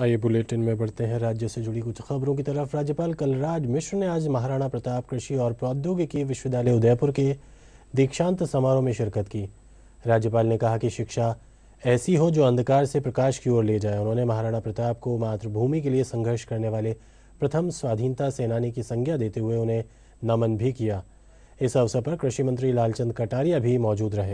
आइए बुलेटिन में बढ़ते हैं राज्य से जुड़ी कुछ खबरों की तरफ राज्यपाल कलराज मिश्र ने आज महाराणा प्रताप कृषि और प्रौद्योगिकी विश्वविद्यालय उदयपुर के दीक्षांत समारोह में शिरकत की राज्यपाल ने कहा कि शिक्षा ऐसी हो जो अंधकार से प्रकाश की ओर ले जाए उन्होंने महाराणा प्रताप को मातृभूमि के लिए संघर्ष करने वाले प्रथम स्वाधीनता सेनानी की संज्ञा देते हुए उन्हें नमन भी किया इस अवसर पर कृषि मंत्री लालचंद कटारिया भी मौजूद रहे